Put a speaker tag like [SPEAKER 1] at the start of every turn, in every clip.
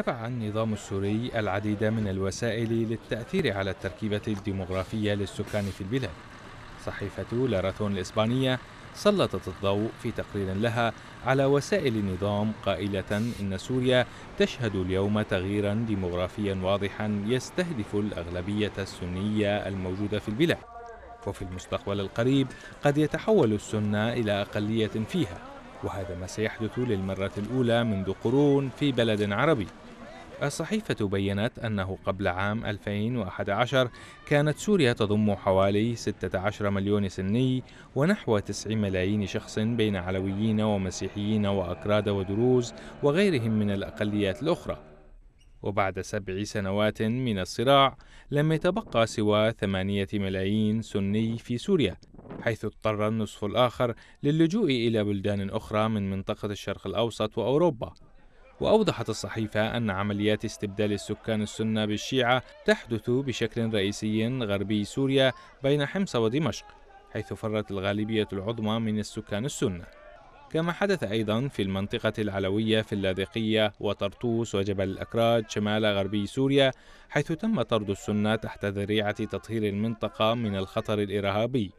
[SPEAKER 1] تبع النظام السوري العديد من الوسائل للتأثير على التركيبة الديمغرافية للسكان في البلاد صحيفة لاراثون الإسبانية سلطت الضوء في تقرير لها على وسائل النظام قائلة إن سوريا تشهد اليوم تغييرا ديمغرافيا واضحا يستهدف الأغلبية السنية الموجودة في البلاد وفي المستقبل القريب قد يتحول السنة إلى أقلية فيها وهذا ما سيحدث للمرة الأولى منذ قرون في بلد عربي الصحيفة بيّنت أنه قبل عام 2011 كانت سوريا تضم حوالي 16 مليون سني ونحو 9 ملايين شخص بين علويين ومسيحيين وأكراد ودروز وغيرهم من الأقليات الأخرى وبعد سبع سنوات من الصراع لم يتبقى سوى ثمانية ملايين سني في سوريا حيث اضطر النصف الآخر للجوء إلى بلدان أخرى من منطقة الشرق الأوسط وأوروبا وأوضحت الصحيفة أن عمليات استبدال السكان السنة بالشيعة تحدث بشكل رئيسي غربي سوريا بين حمص ودمشق حيث فرت الغالبية العظمى من السكان السنة كما حدث أيضا في المنطقة العلوية في اللاذقية وطرطوس وجبل الأكراد شمال غربي سوريا حيث تم طرد السنة تحت ذريعة تطهير المنطقة من الخطر الإرهابي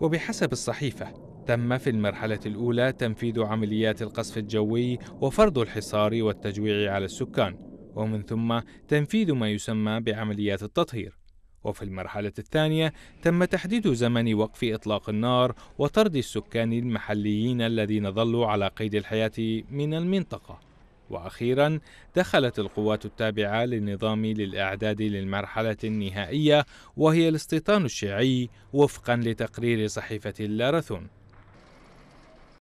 [SPEAKER 1] وبحسب الصحيفة تم في المرحلة الأولى تنفيذ عمليات القصف الجوي وفرض الحصار والتجويع على السكان ومن ثم تنفيذ ما يسمى بعمليات التطهير وفي المرحلة الثانية تم تحديد زمن وقف إطلاق النار وطرد السكان المحليين الذين ظلوا على قيد الحياة من المنطقة وأخيرا دخلت القوات التابعة للنظام للإعداد للمرحلة النهائية وهي الاستيطان الشيعي وفقا لتقرير صحيفة اللاراثون